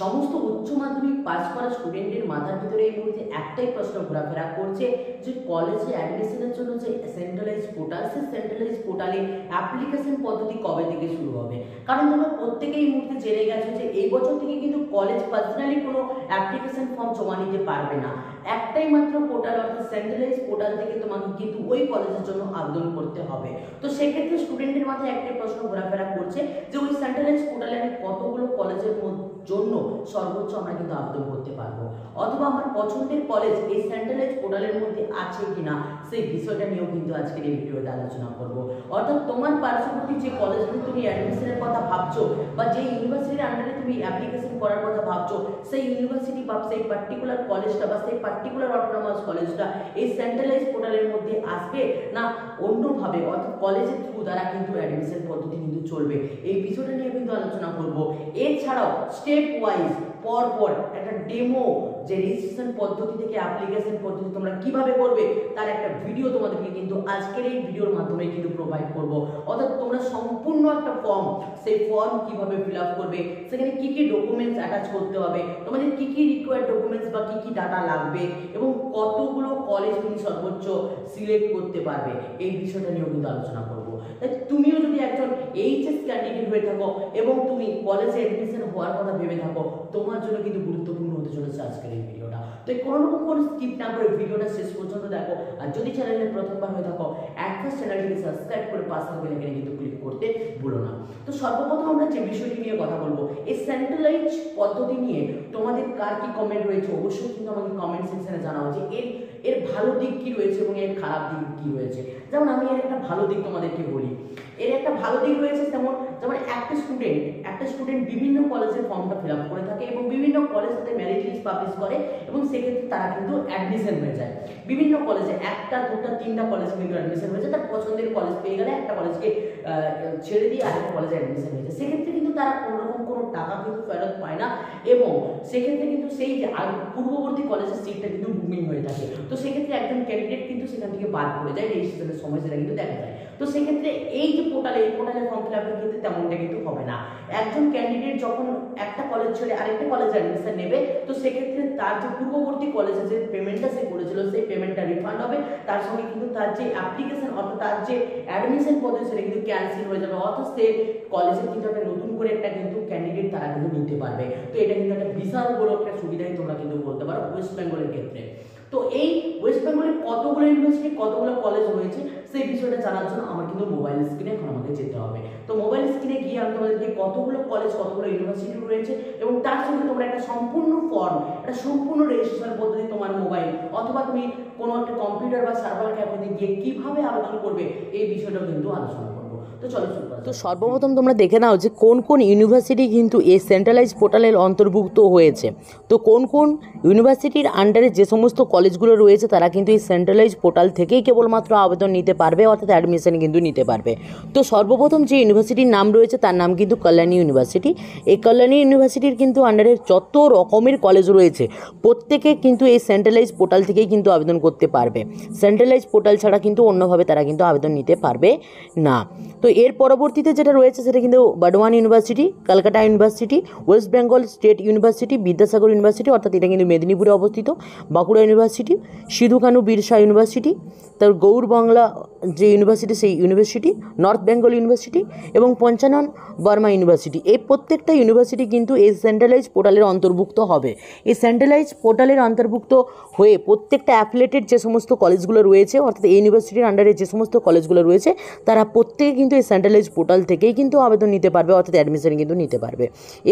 সমস্ত উচ্চ মাধ্যমিক পাস করা স্টুডেন্টের মাথার ভিতরে এই মুহূর্তে একটাই প্রশ্ন ঘোরাফেরা করছে যে কলেজে অ্যাডমিশনের জন্য যে সেন্ট্রালাইজ পোর্টাল সেই সেন্ট্রালাইজ পোর্টালে অ্যাপ্লিকেশন পদ্ধতি কবে থেকে শুরু হবে কারণ তোমরা প্রত্যেকেই এই মুহূর্তে জেনে গেছো যে এই বছর থেকে কিন্তু কলেজ পার্সোনালি কোনো অ্যাপ্লিকেশন ফর্ম জমা নিতে পারবে না একটাই মাত্র পোর্টাল অর্থাৎ সেন্ট্রালাইজ পোর্টাল থেকে তোমাকে কিন্তু ওই কলেজের জন্য আবেদন করতে হবে তো সেক্ষেত্রে স্টুডেন্টের মাথায় একটাই প্রশ্ন ঘোরাফেরা করছে যে ওই সেন্ট্রালাইজ পোর্টালে আমি কতগুলো কলেজের জন্য সর্বোচ্চ আমরা কিন্তু আবেদন করতে পারবো অথবা আমার পছন্দের কলেজ এই সেন্ট্রালাইজ পোর্টালের মধ্যে আছে কিনা সেই বিষয়টা নিয়েও কিন্তু আজকের এই ভিডিওতে আলোচনা করবো অর্থাৎ তোমার পার্শ্ববর্তী যে কলেজগুলো তুমি অ্যাডমিশনের কথা ভাবছো বা যে ইউনিভার্সিটির আন্ডারে তুমি অ্যাপ্লিকেশন করার কথা ভাবছো সেই ইউনিভার্সিটি বা সেই পার্টিকুলার কলেজটা বা সেই পার্টিকুলার অটোনমাস কলেজটা এই সেন্ট্রালাইজ পোর্টালের মধ্যে আসবে না অন্যভাবে অর্থাৎ কলেজের থ্রু দ্বারা কিন্তু অ্যাডমিশন পদ্ধতি কিন্তু চলবে এই বিষয়টা নিয়ে কিন্তু আলোচনা করবো এছাড়াও স্টেপ ওয়াইজ পরপর একটা ডেমো যে রেজিস্ট্রেশন পদ্ধতি থেকে অ্যাপ্লিকেশন পদ্ধতি তোমরা কিভাবে করবে তার একটা ভিডিও তোমাদেরকে কিন্তু আজকের এই ভিডিওর মাধ্যমে কিন্তু প্রোভাইড করব অর্থাৎ তোমরা সম্পূর্ণ একটা ফর্ম সেই ফর্ম কিভাবে ফিল আপ করবে সেখানে কি কি ডকুমেন্টস অ্যাটাচ করতে হবে তোমাদের কি কি রিকোয়ার্ড ডকুমেন্টস বা কি কি ডাটা লাগবে এবং কতগুলো কলেজ তুমি সর্বোচ্চ সিলেক্ট করতে পারবে এই বিষয়টা নিয়ে কিন্তু আলোচনা করবো তুমিও যদি একজন এইচএস ক্যান্ডিডেট হয়ে থাকো এবং তুমি কলেজে এডমিশন হওয়ার কথা ভেবে থাকো তোমার জন্য কিন্তু গুরুত্বপূর্ণ হতে চলেছে আজকের এই ভিডিওটা তো কোনো রকম কোনো স্কিপ না করে ভিডিওটা শেষ পর্যন্ত দেখো আর যদি চ্যানেলে প্রথমবার হয়ে থাকো একটা চ্যানেলটিকে সাবস্ক্রাইব করে পাশে থাকবে এখানে কিন্তু ক্লিক করতে ভুলো না তো সর্বপ্রথম আমরা যে বিষয়টি নিয়ে কথা বলবো এই সেন্ট্রালাইজ পদ্ধতি নিয়ে তোমাদের কার কি কমেন্ট রয়েছে অবশ্যই কিন্তু আমাকে কমেন্ট সেকশনে জানাও যে এর এর ভালো দিক কি রয়েছে এবং এর খারাপ দিক কি রয়েছে যেমন আমি এর একটা ভালো দিক তোমাদেরকে বলি এর একটা ভালো দিক রয়েছে যেমন যেমন একটা স্টুডেন্ট একটা স্টুডেন্ট বিভিন্ন কলেজের ফর্মটা ফিল আপ করে থাকে এবং বিভিন্ন কলেজ তাদের ম্যারেজ লিস্ট পাবলিশ করে এবং সেক্ষেত্রে তারা কিন্তু অ্যাডমিশন হয়ে যায় বিভিন্ন কলেজে একটা দুটা তিনটা কলেজ কিন্তু অ্যাডমিশন হয়ে যায় তার পছন্দের কলেজ পেয়ে গেলে একটা কলেজকে ছেড়ে দিয়ে আরেকটা কলেজে অ্যাডমিশন হয়ে যায় সেক্ষেত্রে কিন্তু তারা কোনোরকম কোনো টাকা কিন্তু ফেরত পায় না এবং সেক্ষেত্রে কিন্তু সেই পূর্ববর্তী কলেজের সিটটা কিন্তু বুকিং হয়ে থাকে তো সেক্ষেত্রে একজন ক্যান্ডিডেট কিন্তু সেখান থেকে বাদ পড়ে যায় রেজিস্ট্রেশনের সময় সেটা কিন্তু দেখা যায় তো সেক্ষেত্রে এই যে পোর্টালে এই পোর্টালে ফর্ম ফিল আপের ক্ষেত্রে তেমনটা কিন্তু হবে না একজন ক্যান্ডিডেট যখন একটা কলেজ ছেড়ে আরেকটা কলেজে অ্যাডমিশন নেবে তো সেক্ষেত্রে তার যে পূর্ববর্তী কলেজে যে পেমেন্টটা সে করেছিল সেই পেমেন্টটা রিফান্ড হবে তার সঙ্গে কিন্তু তার যে অ্যাপ্লিকেশন অর্থাৎ তার যে অ্যাডমিশন পদে সেটা কিন্তু ক্যান্সেল হয়ে যাবে অর্থাৎ সে কলেজে কিন্তু একটা নতুন করে একটা কিন্তু ক্যান্ডিডেট তারা কিন্তু নিতে পারবে তো এটা কিন্তু একটা বিশাল বড় একটা সুবিধাই তোমরা কিন্তু বলতে পারো ওয়েস্ট বেঙ্গলের ক্ষেত্রে তো এই ওয়েস্ট কতগুলো ইউনিভার্সিটি কতগুলো কলেজ রয়েছে সেই বিষয়টা জানার জন্য আমার কিন্তু মোবাইল স্ক্রিনে এখন আমাদের যেতে হবে তো মোবাইল স্ক্রিনে গিয়ে আমি তোমাদেরকে কতগুলো কলেজ কতগুলো ইউনিভার্সিটি রয়েছে এবং তার সঙ্গে তোমরা একটা সম্পূর্ণ ফর্ম একটা সম্পূর্ণ রেজিস্ট্রেশন পদ্ধতি তোমার মোবাইল অথবা তুমি কোনো একটা কম্পিউটার বা সার্ভার দিয়ে গিয়ে কীভাবে আবেদন করবে এই বিষয়টাও কিন্তু আলোচনা করবো তো চলো তো সর্বপ্রথম তোমরা দেখে নাও যে কোন কোন ইউনিভার্সিটি কিন্তু এই সেন্ট্রালাইজ পোর্টালের অন্তর্ভুক্ত হয়েছে তো কোন কোন ইউনিভার্সিটির আন্ডারে যে সমস্ত কলেজগুলো রয়েছে তারা কিন্তু এই সেন্ট্রালাইজ পোর্টাল থেকেই কেবলমাত্র আবেদন নিতে পারবে অর্থাৎ অ্যাডমিশন কিন্তু নিতে পারবে তো সর্বপ্রথম যে ইউনিভার্সিটির নাম রয়েছে তার নাম কিন্তু কল্যাণী ইউনিভার্সিটি এই কল্যাণী ইউনিভার্সিটির কিন্তু আন্ডারে যত রকমের কলেজ রয়েছে প্রত্যেকে কিন্তু এই সেন্ট্রালাইজ পোর্টাল থেকেই কিন্তু আবেদন করতে পারবে সেন্ট্রালাইজ পোর্টাল ছাড়া কিন্তু অন্যভাবে তারা কিন্তু আবেদন নিতে পারবে না তো এর পরবর্তী পরবর্তীতে যেটা রয়েছে সেটা কিন্তু Burdwan university Kolkata university West Bengal state university Vidyasagar university অর্থাৎ এটা কিন্তু মেদিনীপুরে অবস্থিত বাঁকুড়া ইউনিভার্সিটি সিধু কানু বিরসা ইউনিভার্সিটি তার গৌড় বাংলা যে ইউনিভার্সিটি সেই ইউনিভার্সিটি নর্থ বেঙ্গল ইউনিভার্সিটি এবং পঞ্চানন বর্মা ইউনিভার্সিটি এই প্রত্যেকটা ইউনিভার্সিটি কিন্তু এই সেন্ট্রালাইজ পোর্টালের অন্তর্ভুক্ত হবে এই সেন্ট্রালাইজ পোর্টালের অন্তর্ভুক্ত হয়ে প্রত্যেকটা অ্যাফিলেটেড যে সমস্ত কলেজগুলো রয়েছে অর্থাৎ এই ইউনিভার্সিটির আন্ডারে যে সমস্ত কলেজগুলো রয়েছে তারা প্রত্যেকে কিন্তু এই সেন্ট্রালাইজ পোর্টাল থেকেই কিন্তু আবেদন নিতে পারবে অর্থাৎ অ্যাডমিশন কিন্তু নিতে পারবে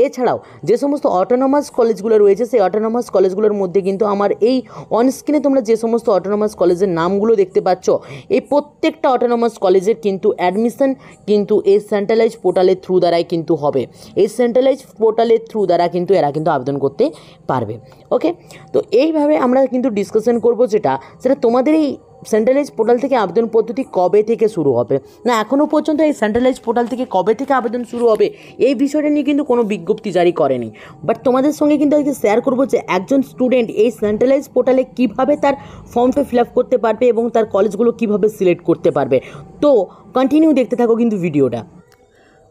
এছাড়াও যে সমস্ত অটোনমাস কলেজগুলো রয়েছে সেই অটোনমাস কলেজগুলোর মধ্যে কিন্তু আমার এই অনস্ক্রিনে তোমরা যে সমস্ত অটোনমাস কলেজের নামগুলো দেখতে পাচ্ছ এই প্রত্যেকটা অটোনমাস কলেজের কিন্তু অ্যাডমিশন কিন্তু এই সেন্ট্রালাইজ পোর্টালের থ্রু দ্বারাই কিন্তু হবে এই সেন্ট্রালাইজ পোর্টালের থ্রু দ্বারা কিন্তু এরা কিন্তু আবেদন করতে পারবে ওকে তো এইভাবে আমরা কিন্তু ডিসকাশন করব যেটা সেটা তোমাদের এই সেন্ট্রালাইজ পোর্টাল থেকে আবেদন পদ্ধতি কবে থেকে শুরু হবে না এখনও পর্যন্ত এই সেন্ট্রালাইজ পোর্টাল থেকে কবে থেকে আবেদন শুরু হবে এই বিষয়টা নিয়ে কিন্তু কোনো বিজ্ঞপ্তি জারি করেনি বাট তোমাদের সঙ্গে কিন্তু আজকে শেয়ার করবো যে একজন স্টুডেন্ট এই সেন্ট্রালাইজ পোর্টালে কিভাবে তার ফর্মটা ফিল আপ করতে পারবে এবং তার কলেজগুলো কিভাবে সিলেক্ট করতে পারবে তো কন্টিনিউ দেখতে থাকো কিন্তু ভিডিওটা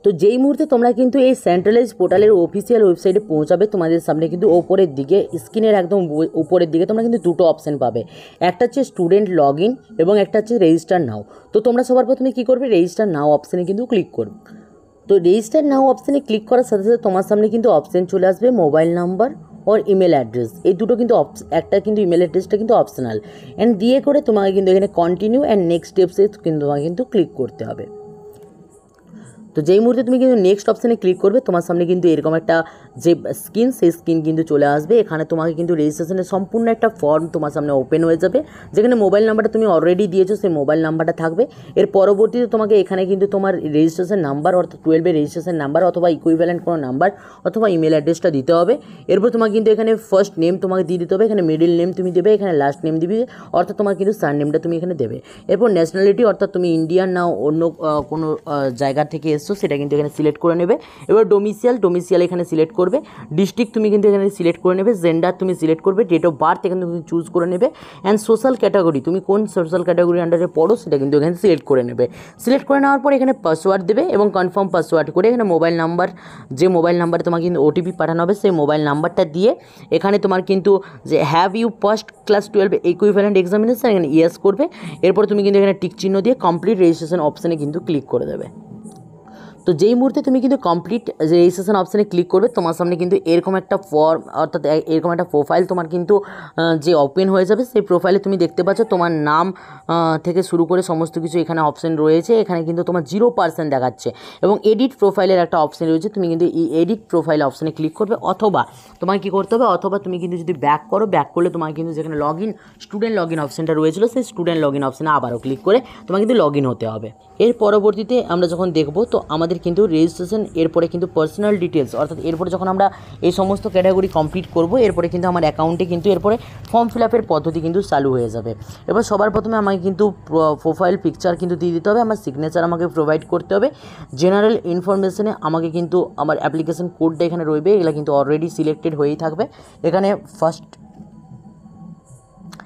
তো যেই মুহূর্তে তোমরা কিন্তু এই সেন্ট্রালাইজ পোর্টালের অফিসিয়াল ওয়েবসাইটে পৌঁছাবে তোমাদের সামনে কিন্তু ওপরের দিকে স্ক্রিনের একদম উপরের দিকে তোমরা কিন্তু দুটো অপশান পাবে একটা হচ্ছে স্টুডেন্ট লগ ইন এবং একটা হচ্ছে রেজিস্টার নাও তো তোমরা সবার প্রথমে কী করবে রেজিস্টার নাও অপশানে কিন্তু ক্লিক করবে তো রেজিস্টার নাও অপশানে ক্লিক করার সাথে সাথে তোমার সামনে কিন্তু অপশান চলে আসবে mobile number or email address এই দুটো কিন্তু একটা কিন্তু ইমেল অ্যাড্রেসটা কিন্তু অপশনাল অ্যান্ড দিয়ে করে তোমাকে কিন্তু এখানে কন্টিনিউ অ্যান্ড নেক্সট স্টেপসে কিন্তু তোমাকে কিন্তু ক্লিক করতে হবে তো যেই মুহূর্তে তুমি কিন্তু নেক্সট অপশানে ক্লিক করবে তোমার সামনে কিন্তু এরকম একটা যে স্ক্রিন সেই স্ক্রিন কিন্তু চলে আসবে এখানে তোমাকে কিন্তু রেজিস্ট্রেশনের সম্পূর্ণ একটা ফর্ম তোমার সামনে ওপেন হয়ে যাবে যেখানে মোবাইল নাম্বারটা তুমি অলরেডি দিয়েছো সেই মোবাইল নাম্বারটা থাকবে এর পরবর্তীতে তোমাকে এখানে কিন্তু তোমার রেজিস্ট্রেশন নাম্বার অর্থাৎ টুয়েলভের রেজিস্ট্রেশন নাম্বার অথবা ইকুইভ্যালেন্ট কোনো নাম্বার অথবা ইমেল অ্যাড্রেসটা দিতে হবে এরপর তোমাকে কিন্তু এখানে ফার্স্ট নেম তোমাকে দিয়ে দিতে হবে এখানে মিডিল নেম তুমি দেবে এখানে লাস্ট নেম দিবি অর্থাৎ তোমার কিন্তু সার নেমটা তুমি এখানে দেবে এরপর ন্যাশনালিটি অর্থাৎ তুমি ইন্ডিয়ান না অন্য কোনো জায়গা থেকে এসে সদস্য সেটা কিন্তু এখানে সিলেক্ট করে নেবে এবার ডোমিসিয়াল ডোমিসিয়াল এখানে সিলেক্ট করবে ডিস্ট্রিক্ট তুমি কিন্তু এখানে সিলেক্ট করে নেবে জেন্ডার তুমি সিলেক্ট করবে ডেট অফ বার্থ এখানে তুমি চুজ করে নেবে অ্যান্ড সোশ্যাল ক্যাটাগরি তুমি কোন সোশ্যাল ক্যাটাগরি আন্ডারে পড়ো সেটা কিন্তু এখানে সিলেক্ট করে নেবে সিলেক্ট করে নেওয়ার পর এখানে পাসওয়ার্ড দেবে এবং কনফার্ম পাসওয়ার্ড করে এখানে মোবাইল নাম্বার যে মোবাইল নাম্বারে তোমাকে কিন্তু ওটিপি পাঠানো হবে সেই মোবাইল নাম্বারটা দিয়ে এখানে তোমার কিন্তু যে have you first class twelve equivalent examination এখানে ইয়েস করবে এরপর তুমি কিন্তু এখানে টিক চিহ্ন দিয়ে কমপ্লিট রেজিস্ট্রেশন অপশানে কিন্তু ক্লিক করে দেবে তো যেই মুহূর্তে তুমি কিন্তু কমপ্লিট রেজিস্ট্রেশন অপশানে ক্লিক করবে তোমার সামনে কিন্তু এরকম একটা ফর্ম অর্থাৎ এরকম একটা প্রোফাইল তোমার কিন্তু যে ওপেন হয়ে যাবে সেই প্রোফাইলে তুমি দেখতে পাচ্ছ তোমার নাম থেকে শুরু করে সমস্ত কিছু এখানে অপশান রয়েছে এখানে কিন্তু তোমার জিরো পার্সেন্ট দেখাচ্ছে এবং এডিট প্রোফাইলের একটা অপশান রয়েছে তুমি কিন্তু এই এডিট প্রোফাইল অপশানে ক্লিক করবে অথবা তোমাকে কী করতে হবে অথবা তুমি কিন্তু যদি ব্যাক করো ব্যাক করলে তোমার কিন্তু যেখানে log in student log in অপশানটা রয়েছিল সেই স্টুডেন্ট লগ ইন অপশানে আবারও ক্লিক করে তোমার কিন্তু লগ ইন হতে হবে এর পরবর্তীতে আমরা যখন দেখব তো আমাদের আমাদের কিন্তু রেজিস্ট্রেশন এরপরে কিন্তু পার্সোনাল ডিটেলস অর্থাৎ এরপরে যখন আমরা এই সমস্ত ক্যাটাগরি কমপ্লিট করব এরপরে কিন্তু আমার অ্যাকাউন্টে কিন্তু এরপরে ফর্ম ফিল আপের পদ্ধতি কিন্তু চালু হয়ে যাবে এবার সবার প্রথমে আমাকে কিন্তু প্রোফাইল পিকচার কিন্তু দিয়ে দিতে হবে আমার সিগনেচার আমাকে প্রোভাইড করতে হবে জেনারেল ইনফরমেশনে আমাকে কিন্তু আমার অ্যাপ্লিকেশন কোডটা এখানে রইবে এগুলো কিন্তু অলরেডি সিলেক্টেড হয়েই থাকবে এখানে ফার্স্ট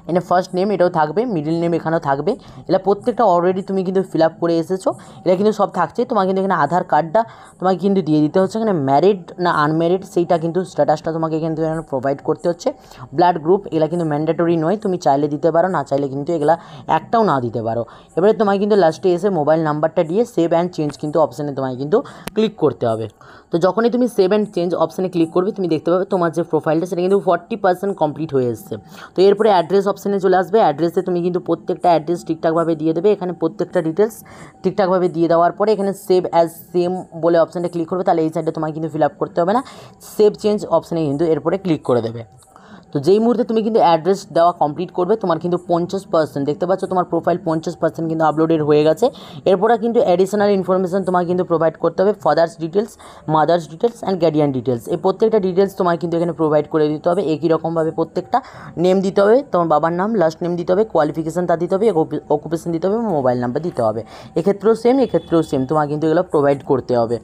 এখানে ফার্স্ট নেম এটাও থাকবে মিডিল নেম এখানেও থাকবে এটা প্রত্যেকটা অলরেডি তুমি কিন্তু ফিল আপ করে এসেছো এটা কিন্তু সব থাকছে তোমাকে কিন্তু এখানে আধার কার্ডটা তোমাকে কিন্তু দিয়ে দিতে হচ্ছে এখানে ম্যারিড না আনম্যারিড সেইটা কিন্তু স্ট্যাটাসটা তোমাকে কিন্তু এখানে প্রোভাইড করতে হচ্ছে ব্লাড গ্রুপ এগুলা কিন্তু ম্যান্ডেটরি নয় তুমি চাইলে দিতে পারো না চাইলে কিন্তু এগুলা একটাও না দিতে পারো এবারে তোমাকে কিন্তু লাস্টে এসে মোবাইল নাম্বারটা দিয়ে সেভ অ্যান্ড চেঞ্জ কিন্তু অপশানে তোমায় কিন্তু ক্লিক করতে হবে তো যখনই তুমি সেভ অ্যান্ড চেঞ্জ অপশানে ক্লিক করবে তুমি দেখতে পাবে তোমার যে প্রোফাইলটা সেটা কিন্তু ফর্টি পার্সেন্ট কমপ্লিট হয়ে এসছে তো এরপরে অ্যাড্রেস অপশানে চলে আসবে অ্যাড্রেসে তুমি কিন্তু প্রত্যেকটা অ্যাড্রেস ঠিকঠাকভাবে দিয়ে দেবে এখানে প্রত্যেকটা ডিটেলস ঠিকঠাকভাবে দিয়ে দেওয়ার পরে এখানে সেভ অ্যাজ সেম বলে অপশানটা ক্লিক করবে তাহলে এই সাইডে তোমাকে কিন্তু ফিল আপ করতে হবে না সেভ চেঞ্জ অপশানে কিন্তু এরপরে ক্লিক করে দেবে তো যেই মুহূর্তে তুমি কিন্তু অ্যাড্রেস দেওয়া কমপ্লিট করবে তোমার কিন্তু পঞ্চাশ পার্সেন্ট দেখতে পাচ্ছ তোমার প্রোফাইল পঞ্চাশ পার্সেন্ট কিন্তু আপলোডেড হয়ে গেছে এরপরে কিন্তু অ্যাডিশনাল ইনফরমেশন তোমার কিন্তু প্রোভাইড করতে হবে father's details mother's details and guardian details এই প্রত্যেকটা ডিটেলস তোমার কিন্তু এখানে প্রোভাইড করে দিতে হবে একই রকমভাবে প্রত্যেকটা নেম দিতে হবে তোমার বাবার নাম লাস্ট নেম দিতে হবে কোয়ালিফিকেশান তা দিতে হবে অকুপেশান দিতে হবে মোবাইল নাম্বার দিতে হবে এক্ষেত্রেও সেম এক্ষেত্রেও সেম তোমার কিন্তু এগুলো প্রোভাইড করতে হবে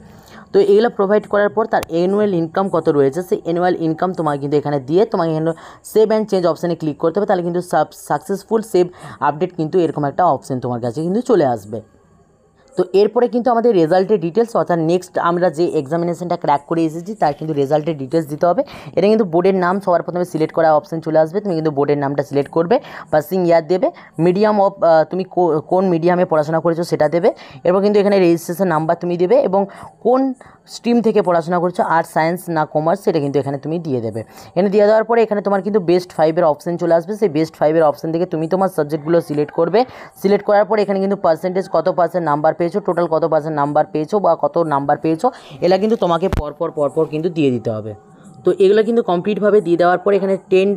তো এগুলো প্রোভাইড করার পর তার অ্যানুয়াল ইনকাম কত রয়েছে সেই অ্যানুয়াল ইনকাম তোমাকে কিন্তু এখানে দিয়ে তোমাকে এখানে সেভ অ্যান্ড চেঞ্জ অপশানে ক্লিক করতে হবে তাহলে কিন্তু সাকসেসফুল সেভ আপডেট কিন্তু এরকম একটা অপশান তোমার কাছে কিন্তু চলে আসবে তো এরপরে কিন্তু আমাদের রেজাল্টের ডিটেলস অর্থাৎ নেক্সট আমরা যে এক্সামিনেশনটা ক্র্যাক করে এসেছি তার কিন্তু রেজাল্টের ডিটেলস দিতে হবে এটা কিন্তু বোর্ডের নাম সবার প্রথমে সিলেক্ট করা অপশান চলে আসবে তুমি কিন্তু বোর্ডের নামটা সিলেক্ট করবে পাসিং ইয়ার দেবে মিডিয়াম অফ তুমি কোন মিডিয়ামে পড়াশোনা করেছো সেটা দেবে এরপর কিন্তু এখানে রেজিস্ট্রেশন নাম্বার তুমি দেবে এবং কোন স্ট্রিম থেকে পড়াশোনা করছো আর্টস সায়েন্স না কমার্স সেটা কিন্তু এখানে তুমি দিয়ে দেবে এখানে দিয়ে দেওয়ার পরে এখানে তোমার কিন্তু বেস্ট ফাইভের অপশন চলে আসবে সেই বেস্ট ফাইভের অপশন থেকে তুমি তোমার সাবজেক্টগুলো সিলেক্ট করবে সিলেক্ট করার পর এখানে কিন্তু পার্সেন্টেজ কত পার্সেন্ট নাম্বার পেয়ে পেয়েছো টোটাল কত পার্সেন্ট নাম্বার পেয়েছো বা কত নাম্বার পেয়েছো এলা কিন্তু তোমাকে পরপর পরপর কিন্তু দিয়ে দিতে হবে তো এগুলো কিন্তু কমপ্লিটভাবে দিয়ে দেওয়ার পর এখানে টেন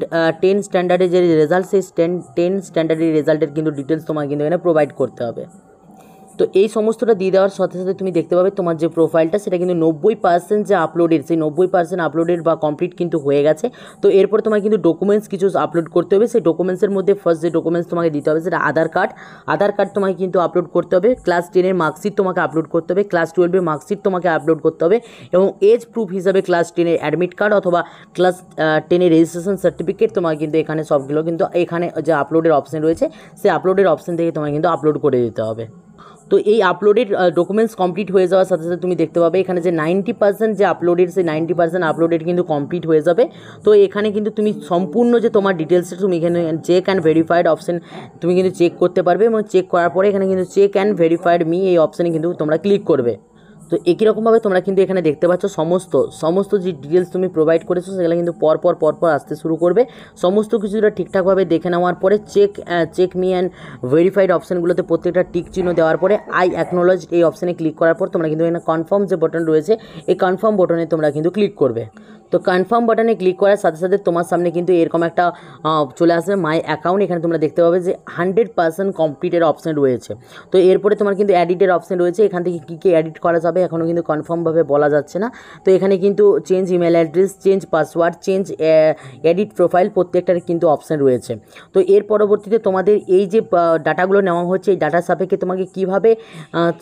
টেন স্ট্যান্ডার্ডের যে রেজাল্ট সেই টেন টেন স্ট্যান্ডার্ডের রেজাল্টের কিন্তু ডিটেলস তোমাকে কিন্তু এখানে প্রোভাইড করতে হবে তো এই সমস্তটা দিয়ে দেওয়ার সাথে সাথে তুমি দেখতে পাবে তোমার যে প্রোফাইলটা সেটা কিন্তু নব্বই পার্সেন্ট যে আপলোডেড সেই নব্বই পার্সেন্ট আপলোডেড বা কমপ্লিট কিন্তু হয়ে গেছে তো এরপর তোমার কিন্তু ডকুমেন্টস কিছু আপলোড করতে হবে সেই ডকুমেন্টসের মধ্যে ফার্স্ট যে ডকুমেন্টস তোমাকে দিতে হবে সেটা আধার কার্ড আধার কার্ড তোমাকে কিন্তু আপলোড করতে হবে ক্লাস টেনের মার্কশিট তোমাকে আপলোড করতে হবে ক্লাস টুয়েলভের মার্কশিট তোমাকে আপলোড করতে হবে এবং এজ প্রুফ হিসাবে ক্লাস টেনের অ্যাডমিট কার্ড অথবা ক্লাস টেনের রেজিস্ট্রেশন সার্টিফিকেট তোমাকে কিন্তু এখানে সবগুলো কিন্তু এখানে যে আপলোডের অপশন রয়েছে সেই আপলোডের অপশন থেকে তোমাকে কিন্তু আপলোড করে দিতে হবে তো এই আপলোডের ডকুমেন্টস কমপ্লিট হয়ে যাওয়ার সাথে সাথে তুমি দেখতে পাবে এখানে যে নাইনটি পার্সেন্ট যে আপলোডের সেই নাইনটি পার্সেন্ট আপলোডের কিন্তু কমপ্লিট হয়ে যাবে তো এখানে কিন্তু তুমি সম্পূর্ণ যে তোমার ডিটেলসটা তুমি এখানে চেক অ্যান্ড ভেরিফাইড অপশন তুমি কিন্তু চেক করতে পারবে এবং চেক করার পরে এখানে কিন্তু চেক অ্যান্ড ভেরিফাইড মি এই অপশানে কিন্তু তোমরা ক্লিক করবে তো একই রকমভাবে তোমরা কিন্তু এখানে দেখতে পাচ্ছ সমস্ত সমস্ত যে ডিটেলস তুমি প্রোভাইড করেছো সেগুলো কিন্তু পরপর পরপর আসতে শুরু করবে সমস্ত কিছুটা ঠিকঠাকভাবে দেখে নেওয়ার পরে check check me and verified অপশানগুলোতে প্রত্যেকটা টিক চিহ্ন দেওয়ার পরে আই অ্যাকনোলজ এই অপশানে ক্লিক করার পর তোমরা কিন্তু এখানে কনফার্ম যে বটন রয়েছে এই কনফার্ম বটনে তোমরা কিন্তু ক্লিক করবে তো কনফার্ম বাটনে ক্লিক করার সাথে সাথে তোমার সামনে কিন্তু এরকম একটা চলে আসবে মাই অ্যাকাউন্ট এখানে তোমরা দেখতে পাবে যে হান্ড্রেড পার্সেন্ট কমপ্লিটের অপশান রয়েছে তো এরপরে তোমার কিন্তু অ্যাডিটের অপশান রয়েছে এখান থেকে কী কী অ্যাডিট করা যাবে এখনও কিন্তু কনফার্মভাবে বলা যাচ্ছে না তো এখানে কিন্তু change email address change password change edit profile প্রত্যেকটার কিন্তু অপশান রয়েছে তো এর পরবর্তীতে তোমাদের এই যে ডাটাগুলো নেওয়া হচ্ছে এই ডাটার সাপেক্ষে তোমাকে কিভাবে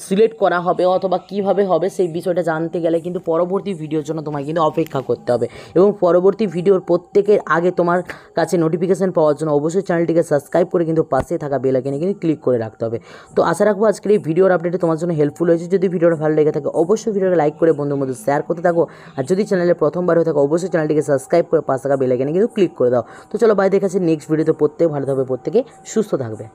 সিলেক্ট করা হবে অথবা কিভাবে হবে সেই বিষয়টা জানতে গেলে কিন্তু পরবর্তী ভিডিওর জন্য তোমাকে কিন্তু অপেক্ষা করতে হবে হবে এবং পরবর্তী ভিডিওর প্রত্যেকের আগে তোমার কাছে নোটিফিকেশান পাওয়ার জন্য অবশ্যই চ্যানেলটিকে সাবস্ক্রাইব করে কিন্তু পাশে থাকা বেলাকেনে কিন্তু ক্লিক করে রাখতে হবে তো আশা রাখবো আজকের এই ভিডিওর আপডেটে তোমার জন্য হেল্পফুল হয়েছে যদি ভিডিওটা ভালো লেগে থাকে অবশ্যই ভিডিওটা লাইক করে বন্ধুর মধ্যে শেয়ার করতে থাকো আর যদি চ্যানেলে প্রথমবার হয়ে থাকো অবশ্যই চ্যানেলটিকে সাবস্ক্রাইব করে পাশে থাকা বেলাকেনে কিন্তু ক্লিক করে দাও তো চলো বাই দেখাচ্ছি নেক্সট ভিডিওতে প্রত্যেক ভালো থাকবে প্রত্যেকে সুস্থ থাকবে